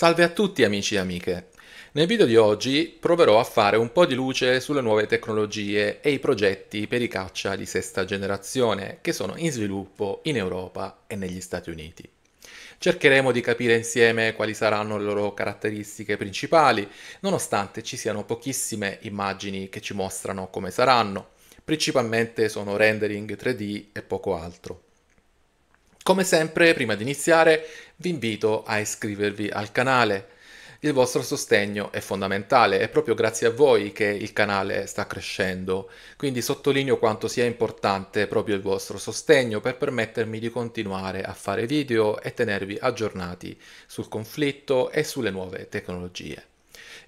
Salve a tutti amici e amiche! Nel video di oggi proverò a fare un po' di luce sulle nuove tecnologie e i progetti per i caccia di sesta generazione che sono in sviluppo in Europa e negli Stati Uniti. Cercheremo di capire insieme quali saranno le loro caratteristiche principali, nonostante ci siano pochissime immagini che ci mostrano come saranno, principalmente sono rendering 3D e poco altro. Come sempre, prima di iniziare, vi invito a iscrivervi al canale. Il vostro sostegno è fondamentale, è proprio grazie a voi che il canale sta crescendo, quindi sottolineo quanto sia importante proprio il vostro sostegno per permettermi di continuare a fare video e tenervi aggiornati sul conflitto e sulle nuove tecnologie.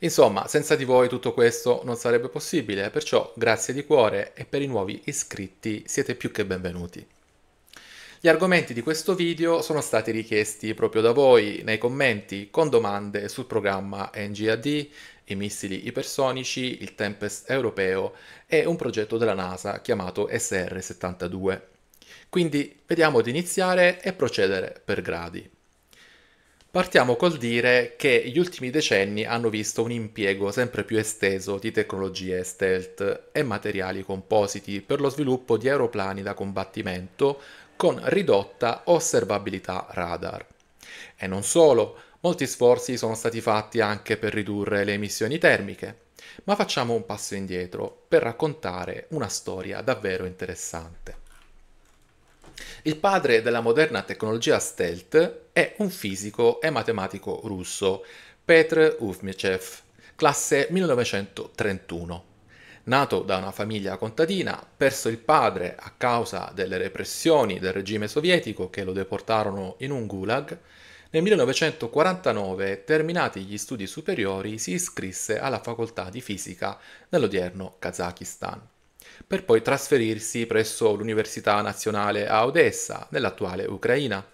Insomma, senza di voi tutto questo non sarebbe possibile, perciò grazie di cuore e per i nuovi iscritti siete più che benvenuti. Gli argomenti di questo video sono stati richiesti proprio da voi nei commenti con domande sul programma NGAD, i missili ipersonici, il Tempest europeo e un progetto della NASA chiamato SR-72. Quindi vediamo di iniziare e procedere per gradi. Partiamo col dire che gli ultimi decenni hanno visto un impiego sempre più esteso di tecnologie stealth e materiali compositi per lo sviluppo di aeroplani da combattimento con ridotta osservabilità radar. E non solo, molti sforzi sono stati fatti anche per ridurre le emissioni termiche. Ma facciamo un passo indietro per raccontare una storia davvero interessante. Il padre della moderna tecnologia stealth è un fisico e matematico russo, Petr Uvmichev, classe 1931. Nato da una famiglia contadina, perso il padre a causa delle repressioni del regime sovietico che lo deportarono in un gulag, nel 1949, terminati gli studi superiori, si iscrisse alla facoltà di fisica nell'odierno Kazakistan, per poi trasferirsi presso l'Università Nazionale a Odessa, nell'attuale Ucraina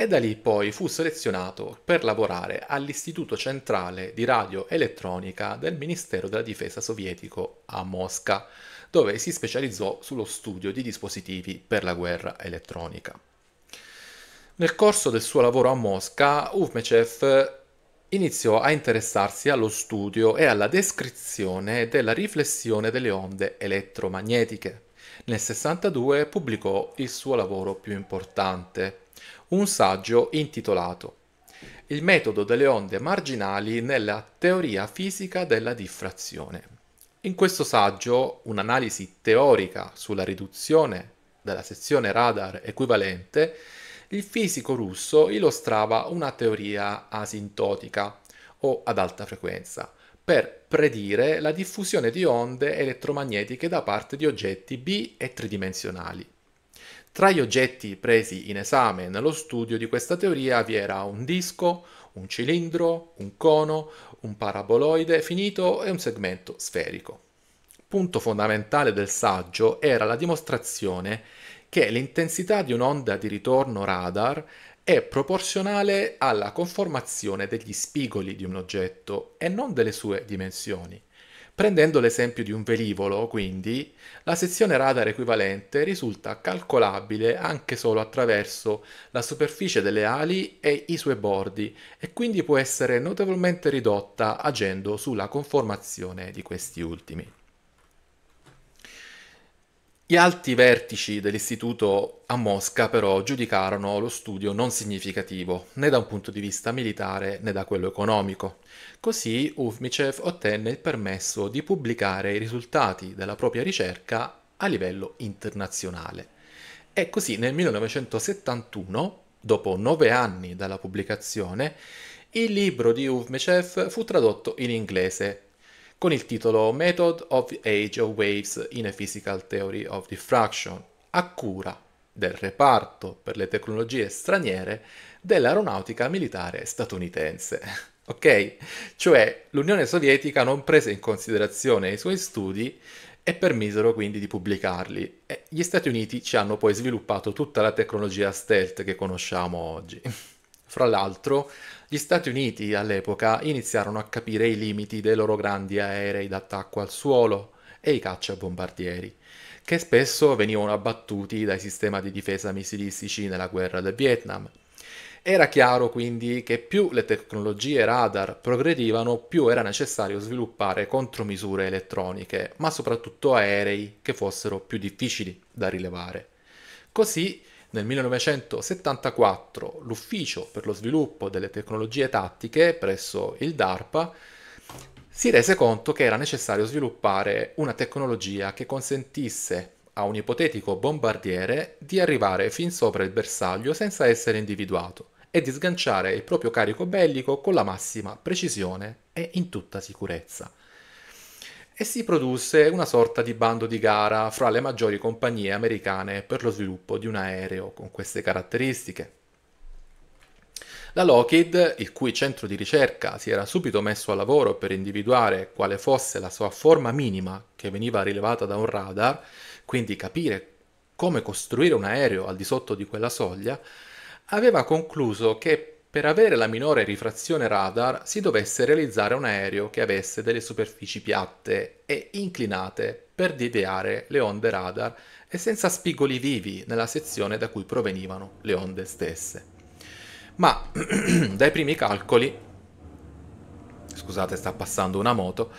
e da lì poi fu selezionato per lavorare all'Istituto Centrale di Radio Elettronica del Ministero della Difesa sovietico a Mosca, dove si specializzò sullo studio di dispositivi per la guerra elettronica. Nel corso del suo lavoro a Mosca, Uvmechev iniziò a interessarsi allo studio e alla descrizione della riflessione delle onde elettromagnetiche. Nel 62 pubblicò il suo lavoro più importante, un saggio intitolato Il metodo delle onde marginali nella teoria fisica della diffrazione. In questo saggio un'analisi teorica sulla riduzione della sezione radar equivalente, il fisico russo illustrava una teoria asintotica o ad alta frequenza per predire la diffusione di onde elettromagnetiche da parte di oggetti bi e tridimensionali. Tra gli oggetti presi in esame nello studio di questa teoria vi era un disco, un cilindro, un cono, un paraboloide finito e un segmento sferico. Punto fondamentale del saggio era la dimostrazione che l'intensità di un'onda di ritorno radar è proporzionale alla conformazione degli spigoli di un oggetto e non delle sue dimensioni. Prendendo l'esempio di un velivolo, quindi, la sezione radar equivalente risulta calcolabile anche solo attraverso la superficie delle ali e i suoi bordi e quindi può essere notevolmente ridotta agendo sulla conformazione di questi ultimi. Gli alti vertici dell'istituto a Mosca però giudicarono lo studio non significativo, né da un punto di vista militare né da quello economico. Così Ufmicev ottenne il permesso di pubblicare i risultati della propria ricerca a livello internazionale. E così nel 1971, dopo nove anni dalla pubblicazione, il libro di Ufmicev fu tradotto in inglese con il titolo Method of the Age of Waves in a Physical Theory of Diffraction, a cura del reparto per le tecnologie straniere dell'aeronautica militare statunitense. ok? Cioè l'Unione Sovietica non prese in considerazione i suoi studi e permisero quindi di pubblicarli. E gli Stati Uniti ci hanno poi sviluppato tutta la tecnologia stealth che conosciamo oggi. Fra l'altro, gli Stati Uniti all'epoca iniziarono a capire i limiti dei loro grandi aerei d'attacco al suolo e i cacciabombardieri, che spesso venivano abbattuti dai sistemi di difesa missilistici nella guerra del Vietnam. Era chiaro quindi che più le tecnologie radar progredivano, più era necessario sviluppare contromisure elettroniche, ma soprattutto aerei che fossero più difficili da rilevare. Così nel 1974 l'Ufficio per lo sviluppo delle tecnologie tattiche presso il DARPA si rese conto che era necessario sviluppare una tecnologia che consentisse a un ipotetico bombardiere di arrivare fin sopra il bersaglio senza essere individuato e di sganciare il proprio carico bellico con la massima precisione e in tutta sicurezza e si produsse una sorta di bando di gara fra le maggiori compagnie americane per lo sviluppo di un aereo con queste caratteristiche. La Lockheed, il cui centro di ricerca si era subito messo a lavoro per individuare quale fosse la sua forma minima che veniva rilevata da un radar, quindi capire come costruire un aereo al di sotto di quella soglia, aveva concluso che per avere la minore rifrazione radar si dovesse realizzare un aereo che avesse delle superfici piatte e inclinate per deviare le onde radar e senza spigoli vivi nella sezione da cui provenivano le onde stesse. Ma dai primi calcoli scusate sta passando una moto,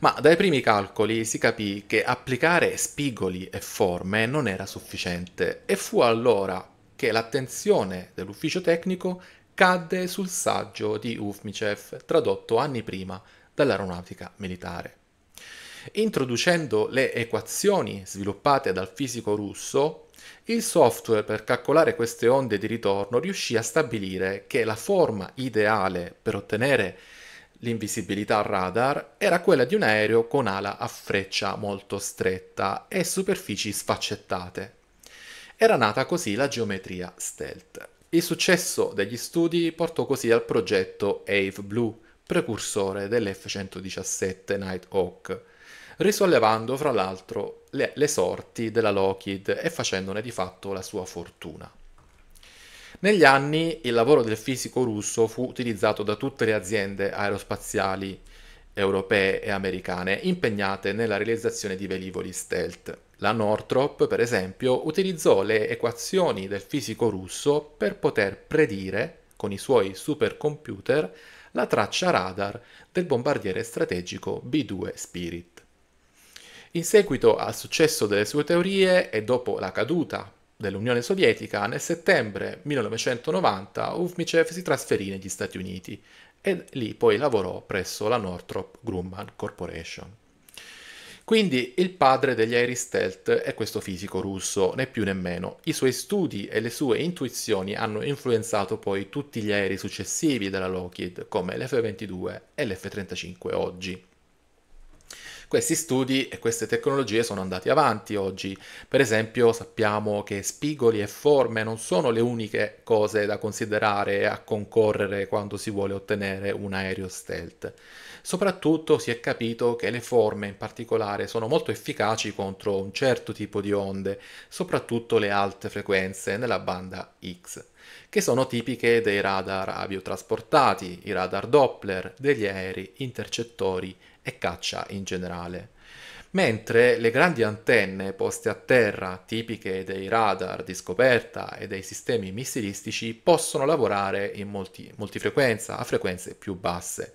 ma dai primi calcoli si capì che applicare spigoli e forme non era sufficiente e fu allora che l'attenzione dell'ufficio tecnico cadde sul saggio di Ufmicev, tradotto anni prima dall'aeronautica militare. Introducendo le equazioni sviluppate dal fisico russo, il software per calcolare queste onde di ritorno riuscì a stabilire che la forma ideale per ottenere l'invisibilità radar era quella di un aereo con ala a freccia molto stretta e superfici sfaccettate. Era nata così la geometria stealth. Il successo degli studi portò così al progetto Ave Blue, precursore dell'F-117 Nighthawk, risollevando fra l'altro le, le sorti della Lockheed e facendone di fatto la sua fortuna. Negli anni il lavoro del fisico russo fu utilizzato da tutte le aziende aerospaziali europee e americane impegnate nella realizzazione di velivoli stealth. La Northrop, per esempio, utilizzò le equazioni del fisico russo per poter predire, con i suoi supercomputer, la traccia radar del bombardiere strategico B-2 Spirit. In seguito al successo delle sue teorie e dopo la caduta dell'Unione Sovietica, nel settembre 1990 Uvmichev si trasferì negli Stati Uniti, e lì poi lavorò presso la Northrop Grumman Corporation. Quindi il padre degli aerei stealth è questo fisico russo, né più né meno. I suoi studi e le sue intuizioni hanno influenzato poi tutti gli aerei successivi della Lockheed, come l'F-22 e l'F-35 oggi questi studi e queste tecnologie sono andati avanti oggi. Per esempio sappiamo che spigoli e forme non sono le uniche cose da considerare a concorrere quando si vuole ottenere un aereo stealth. Soprattutto si è capito che le forme in particolare sono molto efficaci contro un certo tipo di onde, soprattutto le alte frequenze nella banda X che sono tipiche dei radar aviotrasportati, i radar Doppler, degli aerei, intercettori e caccia in generale. Mentre le grandi antenne poste a terra, tipiche dei radar di scoperta e dei sistemi missilistici, possono lavorare in molti, multifrequenza a frequenze più basse.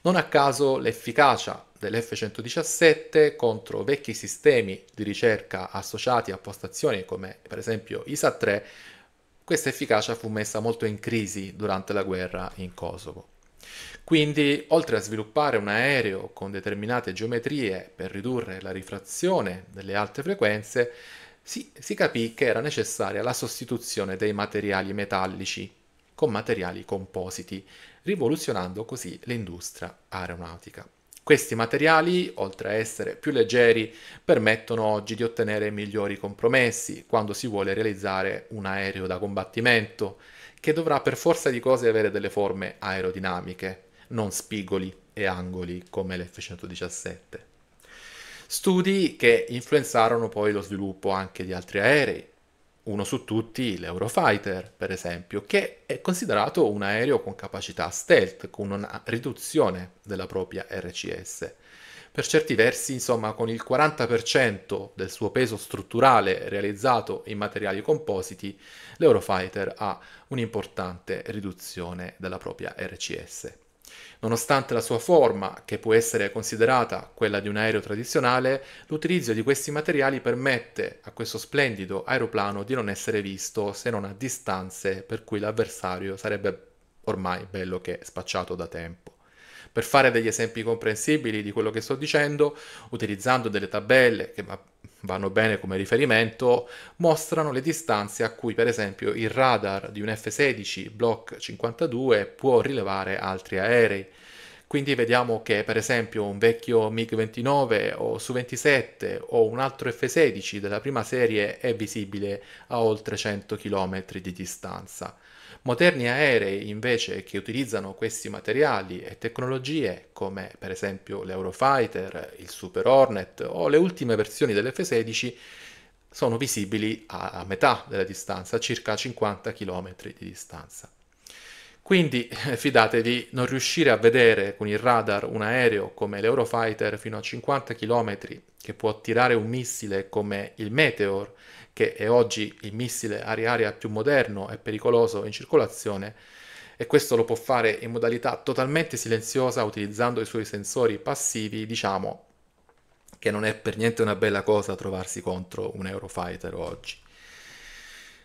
Non a caso l'efficacia dell'F-117 contro vecchi sistemi di ricerca associati a postazioni come per esempio ISA-3, questa efficacia fu messa molto in crisi durante la guerra in Kosovo. Quindi, oltre a sviluppare un aereo con determinate geometrie per ridurre la rifrazione delle alte frequenze, si, si capì che era necessaria la sostituzione dei materiali metallici con materiali compositi, rivoluzionando così l'industria aeronautica. Questi materiali, oltre a essere più leggeri, permettono oggi di ottenere migliori compromessi quando si vuole realizzare un aereo da combattimento, che dovrà per forza di cose avere delle forme aerodinamiche, non spigoli e angoli come l'F-117. Studi che influenzarono poi lo sviluppo anche di altri aerei, uno su tutti l'Eurofighter, per esempio, che è considerato un aereo con capacità stealth, con una riduzione della propria RCS. Per certi versi, insomma, con il 40% del suo peso strutturale realizzato in materiali compositi, l'Eurofighter ha un'importante riduzione della propria RCS. Nonostante la sua forma, che può essere considerata quella di un aereo tradizionale, l'utilizzo di questi materiali permette a questo splendido aeroplano di non essere visto se non a distanze per cui l'avversario sarebbe ormai bello che spacciato da tempo. Per fare degli esempi comprensibili di quello che sto dicendo, utilizzando delle tabelle che vanno bene come riferimento, mostrano le distanze a cui per esempio il radar di un F-16 Block 52 può rilevare altri aerei. Quindi vediamo che per esempio un vecchio MiG-29 o Su-27 o un altro F-16 della prima serie è visibile a oltre 100 km di distanza. Moderni aerei invece che utilizzano questi materiali e tecnologie, come per esempio l'Eurofighter, il Super Hornet o le ultime versioni dell'F-16, sono visibili a metà della distanza, circa 50 km di distanza. Quindi fidatevi, non riuscire a vedere con il radar un aereo come l'Eurofighter fino a 50 km che può tirare un missile come il Meteor che è oggi il missile aria-aria più moderno e pericoloso in circolazione, e questo lo può fare in modalità totalmente silenziosa utilizzando i suoi sensori passivi, diciamo che non è per niente una bella cosa trovarsi contro un Eurofighter oggi.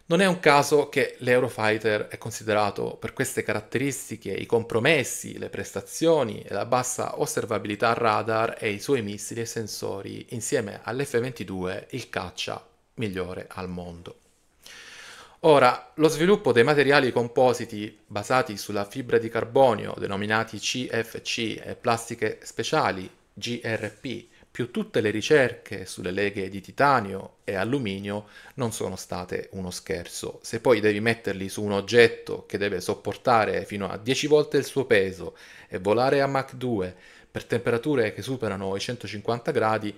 Non è un caso che l'Eurofighter è considerato per queste caratteristiche, i compromessi, le prestazioni e la bassa osservabilità radar e i suoi missili e sensori insieme all'F-22, il caccia migliore al mondo. Ora, lo sviluppo dei materiali compositi basati sulla fibra di carbonio, denominati CFC, e plastiche speciali, GRP, più tutte le ricerche sulle leghe di titanio e alluminio non sono state uno scherzo. Se poi devi metterli su un oggetto che deve sopportare fino a 10 volte il suo peso e volare a Mach 2 per temperature che superano i 150 gradi,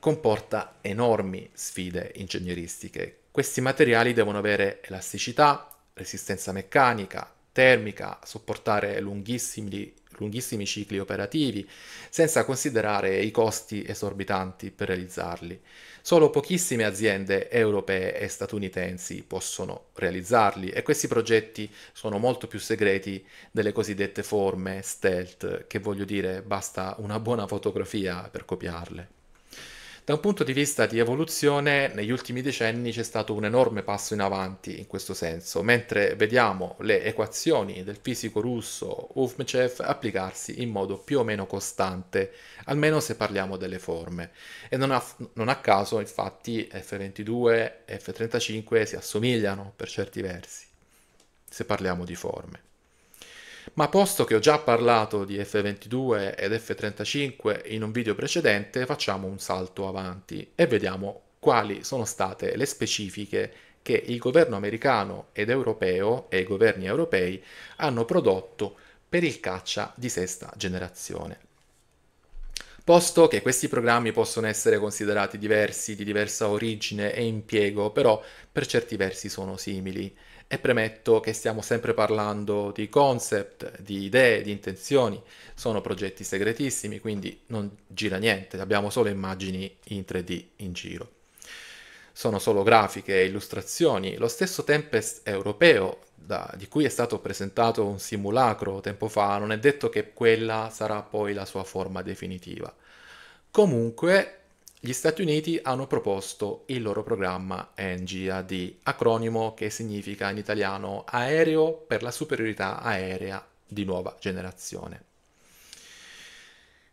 comporta enormi sfide ingegneristiche. Questi materiali devono avere elasticità, resistenza meccanica, termica, sopportare lunghissimi, lunghissimi cicli operativi, senza considerare i costi esorbitanti per realizzarli. Solo pochissime aziende europee e statunitensi possono realizzarli e questi progetti sono molto più segreti delle cosiddette forme stealth, che voglio dire basta una buona fotografia per copiarle. Da un punto di vista di evoluzione, negli ultimi decenni c'è stato un enorme passo in avanti in questo senso, mentre vediamo le equazioni del fisico russo Ufmechev applicarsi in modo più o meno costante, almeno se parliamo delle forme. E non a, non a caso, infatti, F22 e F35 si assomigliano per certi versi, se parliamo di forme ma posto che ho già parlato di F22 ed F35 in un video precedente, facciamo un salto avanti e vediamo quali sono state le specifiche che il governo americano ed europeo e i governi europei hanno prodotto per il caccia di sesta generazione. Posto che questi programmi possono essere considerati diversi, di diversa origine e impiego, però per certi versi sono simili. E premetto che stiamo sempre parlando di concept, di idee, di intenzioni, sono progetti segretissimi, quindi non gira niente, abbiamo solo immagini in 3D in giro. Sono solo grafiche e illustrazioni. Lo stesso Tempest europeo, da, di cui è stato presentato un simulacro tempo fa, non è detto che quella sarà poi la sua forma definitiva. Comunque gli Stati Uniti hanno proposto il loro programma NGAD, acronimo che significa in italiano Aereo per la superiorità aerea di nuova generazione.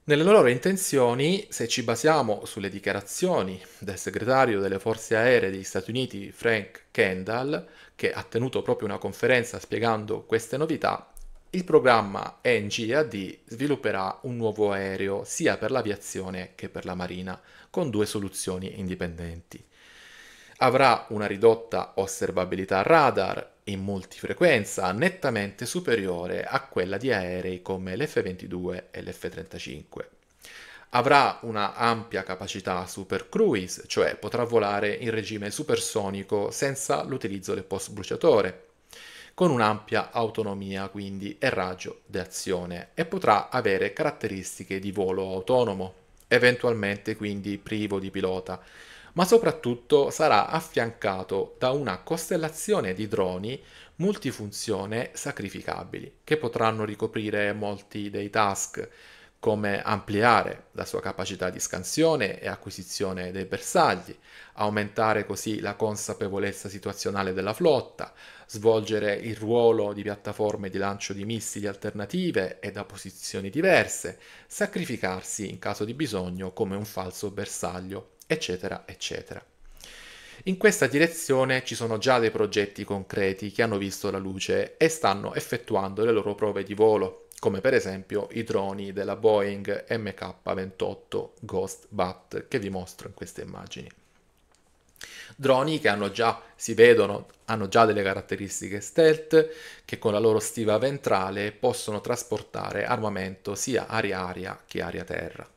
Nelle loro intenzioni, se ci basiamo sulle dichiarazioni del segretario delle forze aeree degli Stati Uniti Frank Kendall, che ha tenuto proprio una conferenza spiegando queste novità, il programma NGAD svilupperà un nuovo aereo sia per l'aviazione che per la marina, con due soluzioni indipendenti. Avrà una ridotta osservabilità radar in multifrequenza nettamente superiore a quella di aerei come l'F-22 e l'F-35. Avrà una ampia capacità super cruise, cioè potrà volare in regime supersonico senza l'utilizzo del post bruciatore con un'ampia autonomia quindi e raggio di azione e potrà avere caratteristiche di volo autonomo, eventualmente quindi privo di pilota, ma soprattutto sarà affiancato da una costellazione di droni multifunzione sacrificabili che potranno ricoprire molti dei task come ampliare la sua capacità di scansione e acquisizione dei bersagli, aumentare così la consapevolezza situazionale della flotta, svolgere il ruolo di piattaforme di lancio di missili alternative e da posizioni diverse, sacrificarsi in caso di bisogno come un falso bersaglio, eccetera, eccetera. In questa direzione ci sono già dei progetti concreti che hanno visto la luce e stanno effettuando le loro prove di volo, come per esempio i droni della Boeing MK28 Ghost Bat che vi mostro in queste immagini. Droni che hanno già, si vedono, hanno già delle caratteristiche stealth, che con la loro stiva ventrale possono trasportare armamento sia aria-aria che aria-terra.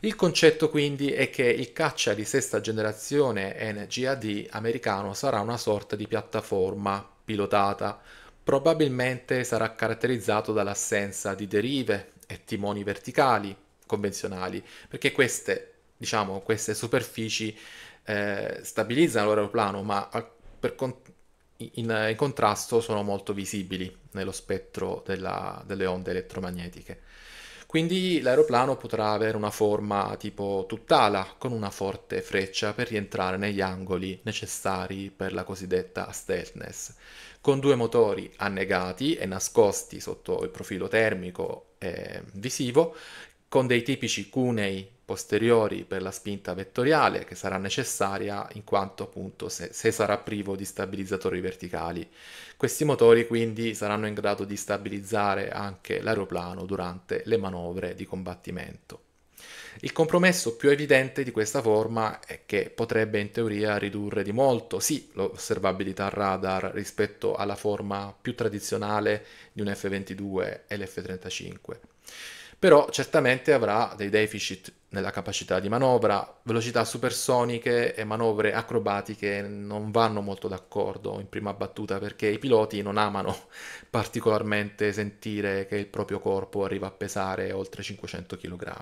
Il concetto quindi è che il caccia di sesta generazione NGAD americano sarà una sorta di piattaforma pilotata. Probabilmente sarà caratterizzato dall'assenza di derive e timoni verticali convenzionali, perché queste, diciamo, queste superfici eh, stabilizzano l'aeroplano, ma con- in, eh, in, contrasto sono molto visibili nello spettro della, delle onde elettromagnetiche. Quindi l'aeroplano potrà avere una forma tipo tutt'ala con una forte freccia per rientrare negli angoli necessari per la cosiddetta stealthness, con due motori annegati e nascosti sotto il profilo termico e visivo, con dei tipici cunei posteriori per la spinta vettoriale che sarà necessaria in quanto appunto se, se, sarà privo di stabilizzatori verticali. Questi motori quindi saranno in grado di stabilizzare anche l'aeroplano durante le manovre di combattimento. Il compromesso più evidente di questa forma è che potrebbe in teoria ridurre di molto, sì, l'osservabilità radar rispetto alla forma più tradizionale di un F-22 e l'F-35 però certamente avrà dei deficit nella capacità di manovra, velocità supersoniche e manovre acrobatiche non vanno molto d'accordo in prima battuta perché i piloti non amano particolarmente sentire che il proprio corpo arriva a pesare oltre 500 kg.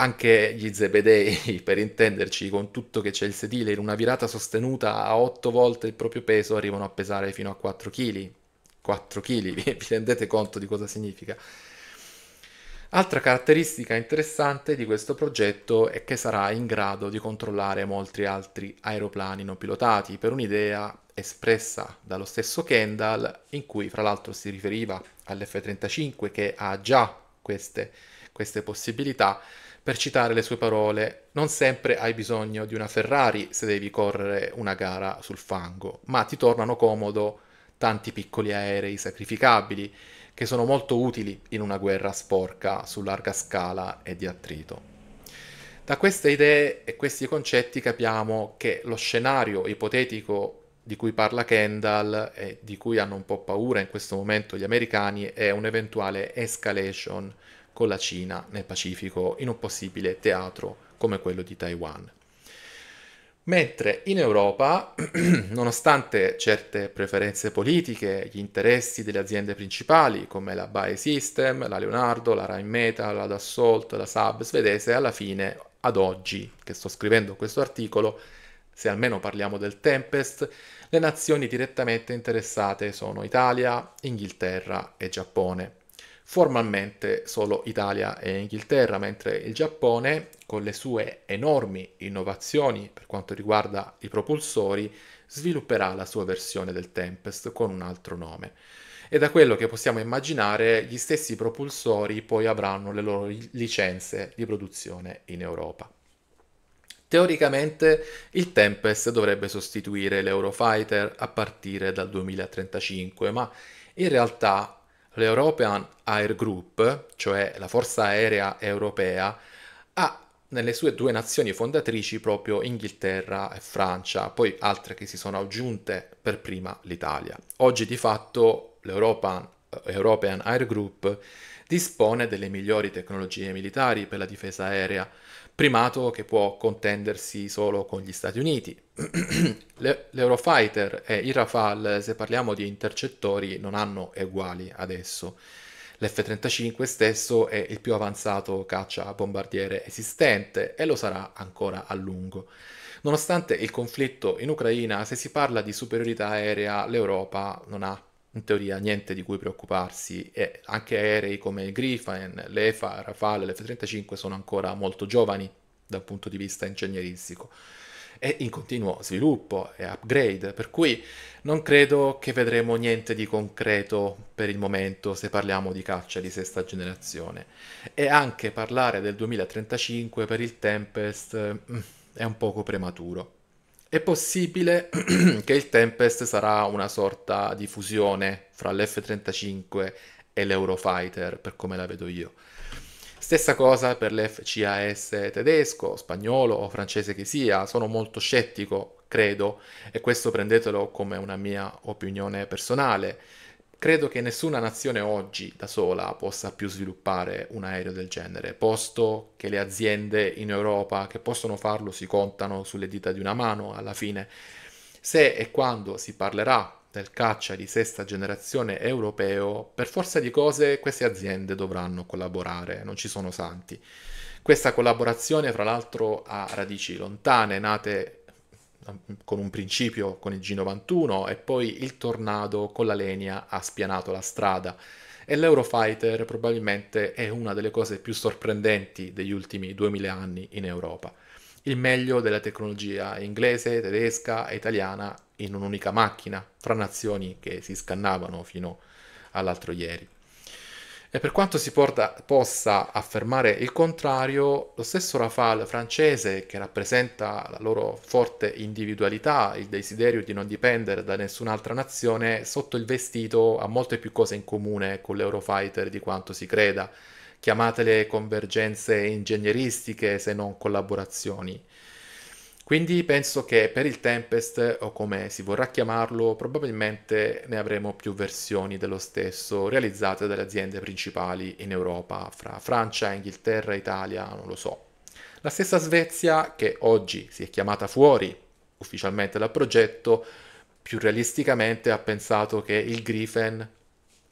Anche gli zebedei, per intenderci, con tutto che c'è il sedile in una virata sostenuta a 8 volte il proprio peso, arrivano a pesare fino a 4 kg. 4 kg, vi rendete conto di cosa significa? Altra caratteristica interessante di questo progetto è che sarà in grado di controllare molti altri aeroplani non pilotati per un'idea espressa dallo stesso Kendall in cui fra l'altro si riferiva all'F-35 che ha già queste, queste possibilità. Per citare le sue parole, non sempre hai bisogno di una Ferrari se devi correre una gara sul fango, ma ti tornano comodo tanti piccoli aerei sacrificabili, che sono molto utili in una guerra sporca su larga scala e di attrito. Da queste idee e questi concetti capiamo che lo scenario ipotetico di cui parla Kendall e di cui hanno un po' paura in questo momento gli americani è un'eventuale escalation con la Cina nel Pacifico in un possibile teatro come quello di Taiwan. Mentre in Europa, nonostante certe preferenze politiche, gli interessi delle aziende principali come la Bae System, la Leonardo, la Rheinmetall, la Dassault, la Saab svedese, alla fine, ad oggi, che sto scrivendo questo articolo, se almeno parliamo del Tempest, le nazioni direttamente interessate sono Italia, Inghilterra e Giappone formalmente solo Italia e Inghilterra, mentre il Giappone, con le sue enormi innovazioni per quanto riguarda i propulsori, svilupperà la sua versione del Tempest con un altro nome. E da quello che possiamo immaginare, gli stessi propulsori poi avranno le loro licenze di produzione in Europa. Teoricamente il Tempest dovrebbe sostituire l'Eurofighter a partire dal 2035, ma in realtà l'European Air Group, cioè la Forza Aerea Europea, ha nelle sue due nazioni fondatrici proprio Inghilterra e Francia, poi altre che si sono aggiunte per prima l'Italia. Oggi di fatto l'European European Air Group dispone delle migliori tecnologie militari per la difesa aerea, primato che può contendersi solo con gli Stati Uniti. L'Eurofighter e il Rafale, se parliamo di intercettori, non hanno eguali adesso. L'F-35 stesso è il più avanzato caccia bombardiere esistente e lo sarà ancora a lungo. Nonostante il conflitto in Ucraina, se si parla di superiorità aerea, l'Europa non ha in teoria niente di cui preoccuparsi e anche aerei come il Griffin, l'EFA, il Rafale, l'F-35 sono ancora molto giovani dal punto di vista ingegneristico e in continuo sviluppo e upgrade, per cui non credo che vedremo niente di concreto per il momento se parliamo di caccia di sesta generazione. E anche parlare del 2035 per il Tempest mm, è un poco prematuro. È possibile che il Tempest sarà una sorta di fusione fra l'F-35 e l'Eurofighter, per come la vedo io. Stessa cosa per l'FCAS tedesco, spagnolo o francese che sia, sono molto scettico, credo, e questo prendetelo come una mia opinione personale. Credo che nessuna nazione oggi da sola possa più sviluppare un aereo del genere, posto che le aziende in Europa che possono farlo si contano sulle dita di una mano alla fine. Se e quando si parlerà del caccia di sesta generazione europeo, per forza di cose queste aziende dovranno collaborare, non ci sono santi. Questa collaborazione, fra l'altro, ha radici lontane, nate Ehm, con un principio con il G91 e poi il Tornado con la Lenia ha spianato la strada. E l'Eurofighter probabilmente è una delle cose più sorprendenti degli ultimi 2000 anni in Europa. Il meglio della tecnologia inglese, tedesca e italiana in un'unica macchina, fra nazioni che si scannavano fino all'altro ieri. E per quanto si porta, possa affermare il contrario, lo stesso Rafale francese, che rappresenta la loro forte individualità, il desiderio di non dipendere da nessun'altra nazione, sotto il vestito ha molte più cose in comune con l'Eurofighter di quanto si creda. Chiamatele convergenze ingegneristiche se non collaborazioni. Quindi penso che per il Tempest, o come si vorrà chiamarlo, probabilmente ne avremo più versioni dello stesso realizzate dalle aziende principali in Europa, fra Francia, Inghilterra, Italia, non lo so. La stessa Svezia, che oggi si è chiamata fuori ufficialmente dal progetto, più realisticamente ha pensato che il Griffin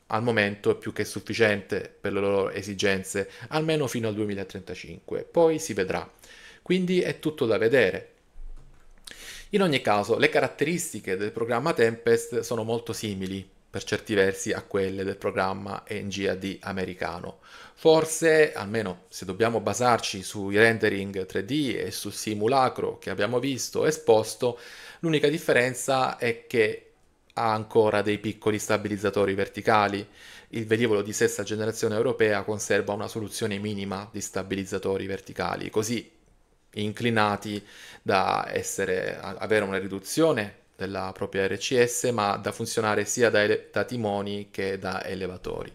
al momento è più che sufficiente per le loro esigenze, almeno fino al 2035, poi si vedrà. Quindi è tutto da vedere. In ogni caso, le caratteristiche del programma Tempest sono molto simili, per certi versi, a quelle del programma NGAD americano. Forse, almeno se dobbiamo basarci sui rendering 3D e sul simulacro che abbiamo visto esposto, l'unica differenza è che ha ancora dei piccoli stabilizzatori verticali. Il velivolo di sesta generazione europea conserva una soluzione minima di stabilizzatori verticali, così inclinati da essere, avere una riduzione della propria RCS, ma da funzionare sia da, ele- da timoni che da elevatori.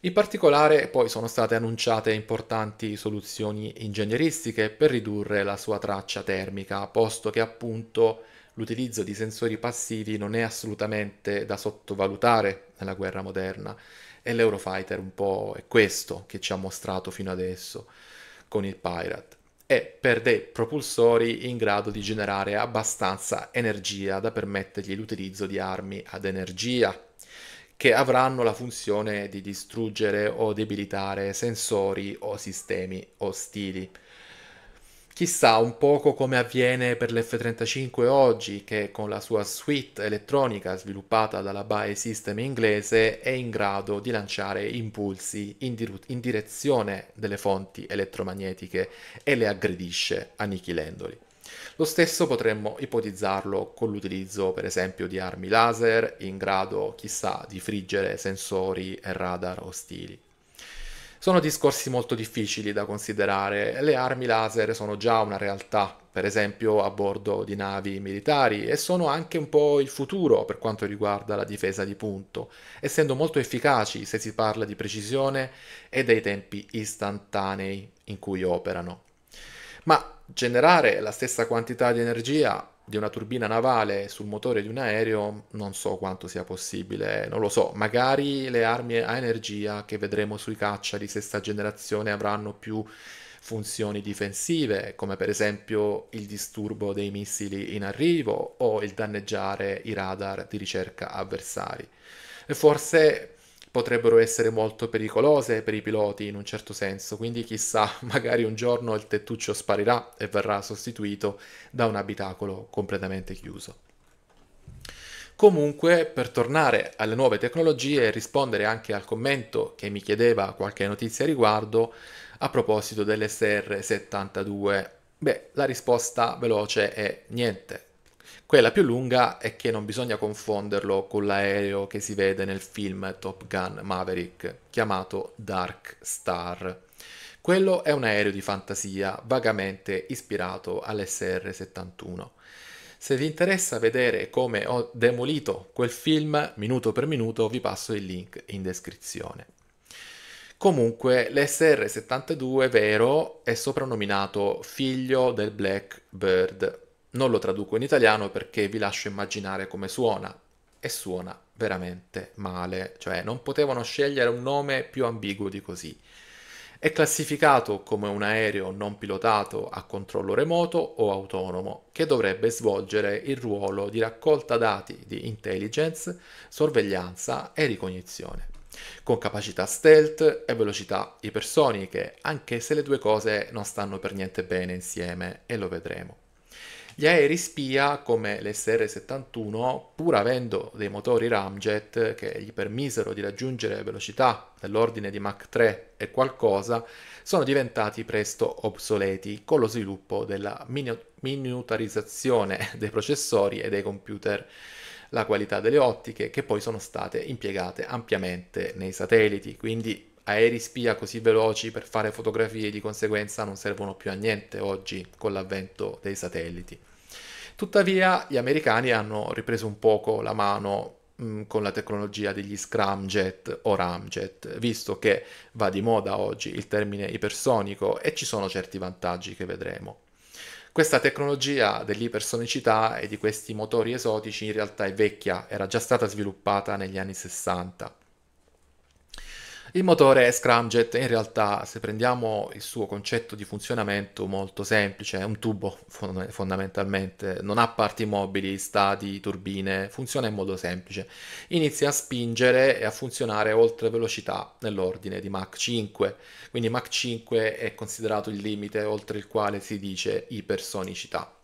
In particolare poi sono state annunciate importanti soluzioni ingegneristiche per ridurre la sua traccia termica, posto che appunto l'utilizzo di sensori passivi non è assolutamente da sottovalutare nella guerra moderna e l'Eurofighter un po' è questo che ci ha mostrato fino adesso con il Pirate e per dei propulsori in grado di generare abbastanza energia da permettergli l'utilizzo di armi ad energia che avranno la funzione di distruggere o debilitare sensori o sistemi ostili. Chissà un poco come avviene per l'F-35 oggi, che con la sua suite elettronica sviluppata dalla BAE System inglese è in grado di lanciare impulsi in, dir- in direzione delle fonti elettromagnetiche e le aggredisce annichilendoli. Lo stesso potremmo ipotizzarlo con l'utilizzo, per esempio, di armi laser in grado, chissà, di friggere sensori e radar ostili. Sono discorsi molto difficili da considerare, le armi laser sono già una realtà, per esempio a bordo di navi militari, e sono anche un po' il futuro per quanto riguarda la difesa di punto, essendo molto efficaci se si parla di precisione e dei tempi istantanei in cui operano. Ma generare la stessa quantità di energia di una turbina navale sul motore di un aereo non so quanto sia possibile, non lo so, magari le armi a energia che vedremo sui caccia di sesta generazione avranno più funzioni difensive, come per esempio il disturbo dei missili in arrivo o il danneggiare i radar di ricerca avversari. E forse potrebbero essere molto pericolose per i piloti in un certo senso, quindi chissà, magari un giorno il tettuccio sparirà e verrà sostituito da un abitacolo completamente chiuso. Comunque, per tornare alle nuove tecnologie e rispondere anche al commento che mi chiedeva qualche notizia riguardo, a proposito dell'SR72, beh, la risposta veloce è niente, quella più lunga è che non bisogna confonderlo con l'aereo che si vede nel film Top Gun Maverick, chiamato Dark Star. Quello è un aereo di fantasia vagamente ispirato all'SR-71. Se vi interessa vedere come ho demolito quel film, minuto per minuto vi passo il link in descrizione. Comunque, l'SR-72 vero è soprannominato figlio del Blackbird non lo traduco in italiano perché vi lascio immaginare come suona e suona veramente male, cioè non potevano scegliere un nome più ambiguo di così. È classificato come un aereo non pilotato a controllo remoto o autonomo che dovrebbe svolgere il ruolo di raccolta dati di intelligence, sorveglianza e ricognizione, con capacità stealth e velocità ipersoniche, anche se le due cose non stanno per niente bene insieme e lo vedremo. Gli aerei spia come l'SR-71, pur avendo dei motori ramjet che gli permisero di raggiungere velocità dell'ordine di Mach 3 e qualcosa, sono diventati presto obsoleti con lo sviluppo della minu- minutarizzazione dei processori e dei computer, la qualità delle ottiche che poi sono state impiegate ampiamente nei satelliti, quindi aerei spia così veloci per fare fotografie di conseguenza non servono più a niente oggi con l'avvento dei satelliti. Tuttavia gli americani hanno ripreso un poco la mano mm, con la tecnologia degli scramjet o ramjet, visto che va di moda oggi il termine ipersonico e ci sono certi vantaggi che vedremo. Questa tecnologia dell'ipersonicità e di questi motori esotici in realtà è vecchia, era già stata sviluppata negli anni 60. Il motore è scramjet, in realtà se prendiamo il suo concetto di funzionamento molto semplice, è un tubo fond- fondamentalmente, non ha parti mobili, stati, turbine, funziona in modo semplice. Inizia a spingere e a funzionare oltre velocità nell'ordine di Mach 5, quindi Mach 5 è considerato il limite oltre il quale si dice ipersonicità.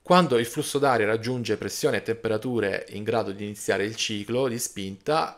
Quando il flusso d'aria raggiunge pressione e temperature in grado di iniziare il ciclo di spinta,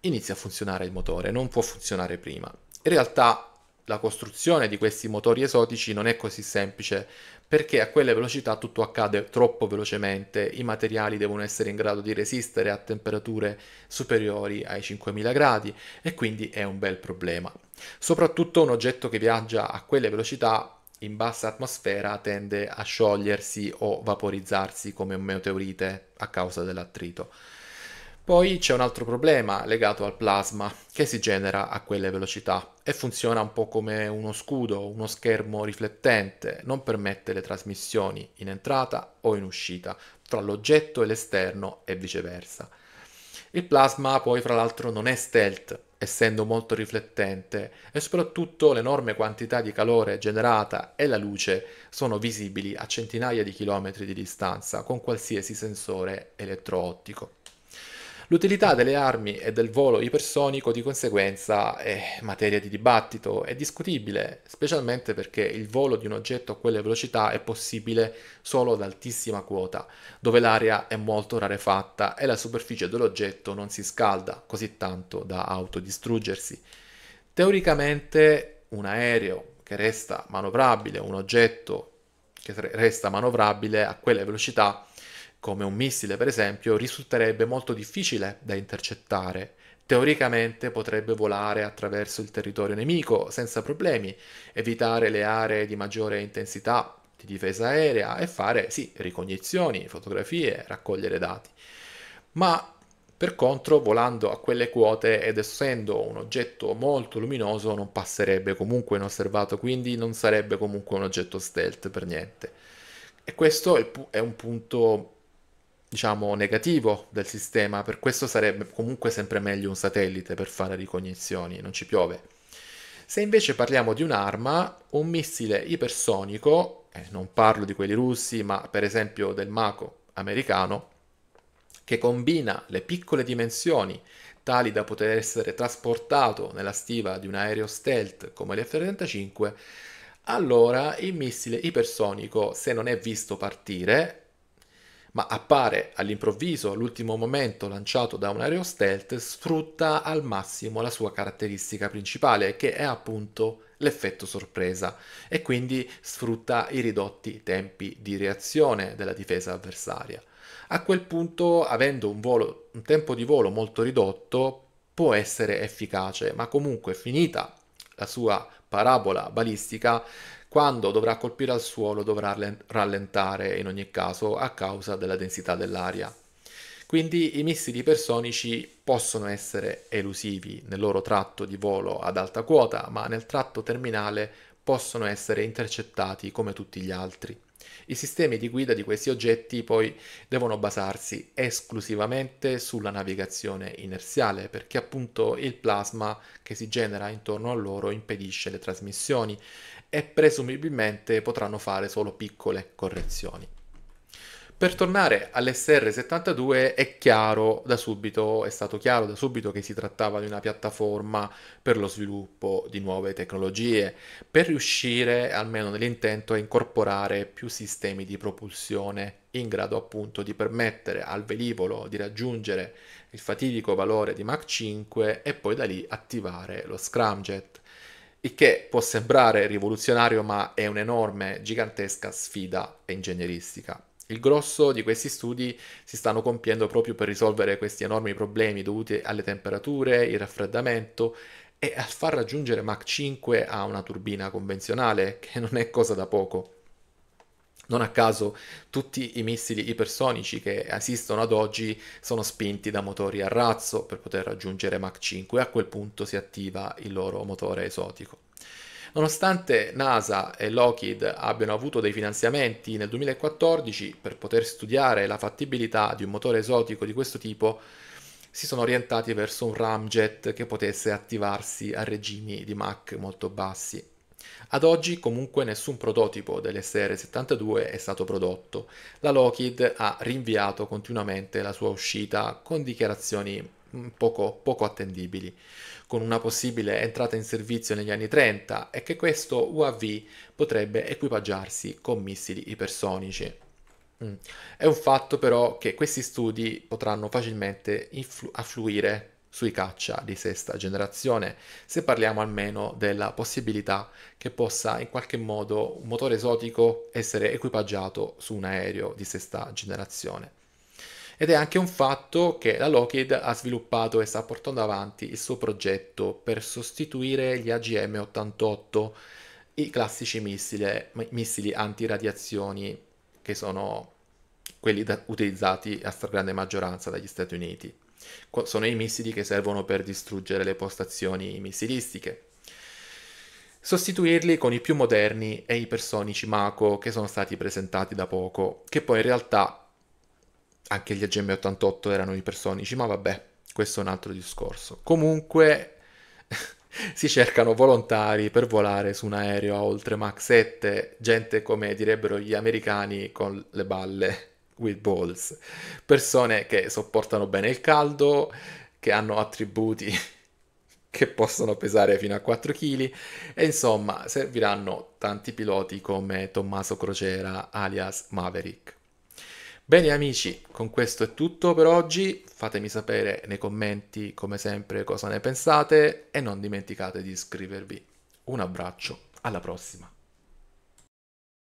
inizia a funzionare il motore, non può funzionare prima. In realtà la costruzione di questi motori esotici non è così semplice perché a quelle velocità tutto accade troppo velocemente, i materiali devono essere in grado di resistere a temperature superiori ai 5000 gradi e quindi è un bel problema. Soprattutto un oggetto che viaggia a quelle velocità in bassa atmosfera tende a sciogliersi o vaporizzarsi come un meteorite a causa dell'attrito. Poi c'è un altro problema legato al plasma che si genera a quelle velocità e funziona un po' come uno scudo, uno schermo riflettente, non permette le trasmissioni in entrata o in uscita tra l'oggetto e l'esterno e viceversa. Il plasma poi fra l'altro non è stealth, essendo molto riflettente e soprattutto l'enorme quantità di calore generata e la luce sono visibili a centinaia di chilometri di distanza con qualsiasi sensore elettroottico. L'utilità delle armi e del volo ipersonico di conseguenza è materia di dibattito, è discutibile, specialmente perché il volo di un oggetto a quelle velocità è possibile solo ad altissima quota, dove l'aria è molto rarefatta e la superficie dell'oggetto non si scalda così tanto da autodistruggersi. Teoricamente un aereo che resta manovrabile, un oggetto che resta manovrabile a quelle velocità come un missile per esempio, risulterebbe molto difficile da intercettare. Teoricamente potrebbe volare attraverso il territorio nemico senza problemi, evitare le aree di maggiore intensità di difesa aerea e fare, sì, ricognizioni, fotografie, raccogliere dati. Ma per contro, volando a quelle quote ed essendo un oggetto molto luminoso, non passerebbe comunque inosservato, quindi non sarebbe comunque un oggetto stealth per niente. E questo è un punto diciamo, negativo del sistema, per questo sarebbe comunque sempre meglio un satellite per fare ricognizioni, non ci piove. Se invece parliamo di un'arma, un missile ipersonico, eh, non parlo di quelli russi, ma per esempio del Mako americano, che combina le piccole dimensioni tali da poter essere trasportato nella stiva di un aereo stealth come l'F-35, allora il missile ipersonico, se non è visto partire, ma appare all'improvviso, all'ultimo momento, lanciato da un aereo stealth, sfrutta al massimo la sua caratteristica principale, che è appunto l'effetto sorpresa, e quindi sfrutta i ridotti tempi di reazione della difesa avversaria. A quel punto, avendo un, volo, un tempo di volo molto ridotto, può essere efficace, ma comunque finita la sua parabola balistica, quando dovrà colpire al suolo dovrà rallentare in ogni caso a causa della densità dell'aria. Quindi i missili ipersonici possono essere elusivi nel loro tratto di volo ad alta quota, ma nel tratto terminale possono essere intercettati come tutti gli altri. I sistemi di guida di questi oggetti poi devono basarsi esclusivamente sulla navigazione inerziale perché appunto il plasma che si genera intorno a loro impedisce le trasmissioni e presumibilmente potranno fare solo piccole correzioni. Per tornare all'SR72 è chiaro da subito, è stato chiaro da subito che si trattava di una piattaforma per lo sviluppo di nuove tecnologie, per riuscire almeno nell'intento a incorporare più sistemi di propulsione in grado appunto di permettere al velivolo di raggiungere il fatidico valore di Mach 5 e poi da lì attivare lo scramjet. Il che può sembrare rivoluzionario ma è un'enorme, gigantesca sfida ingegneristica. Il grosso di questi studi si stanno compiendo proprio per risolvere questi enormi problemi dovuti alle temperature, il raffreddamento e a far raggiungere Mach 5 a una turbina convenzionale, che non è cosa da poco. Non a caso tutti i missili ipersonici che esistono ad oggi sono spinti da motori a razzo per poter raggiungere Mach 5 e a quel punto si attiva il loro motore esotico. Nonostante NASA e Lockheed abbiano avuto dei finanziamenti nel 2014 per poter studiare la fattibilità di un motore esotico di questo tipo, si sono orientati verso un ramjet che potesse attivarsi a regimi di Mach molto bassi. Ad oggi comunque nessun prototipo dell'SR-72 è stato prodotto. La Lockheed ha rinviato continuamente la sua uscita con dichiarazioni Mm, poco, poco attendibili, con una possibile entrata in servizio negli anni 30 e che questo UAV potrebbe equipaggiarsi con missili ipersonici. Mm. È un fatto però che questi studi potranno facilmente influ- affluire sui caccia di sesta generazione, se parliamo almeno della possibilità che possa in qualche modo un motore esotico essere equipaggiato su un aereo di sesta generazione ed è anche un fatto che la Lockheed ha sviluppato e sta portando avanti il suo progetto per sostituire gli AGM-88, i classici missili, missili antiradiazioni che sono quelli da, utilizzati a stragrande maggioranza dagli Stati Uniti. Sono i missili che servono per distruggere le postazioni missilistiche. Sostituirli con i più moderni e ipersonici Mako che sono stati presentati da poco, che poi in realtà anche gli AGM88 erano ipersonici, ma vabbè, questo è un altro discorso. Comunque si cercano volontari per volare su un aereo a oltre Mach 7, gente come direbbero gli americani con le balle, with balls, persone che sopportano bene il caldo, che hanno attributi che possono pesare fino a 4 kg e insomma serviranno tanti piloti come Tommaso Crociera alias Maverick. Bene amici, con questo è tutto per oggi, fatemi sapere nei commenti come sempre cosa ne pensate e non dimenticate di iscrivervi. Un abbraccio, alla prossima!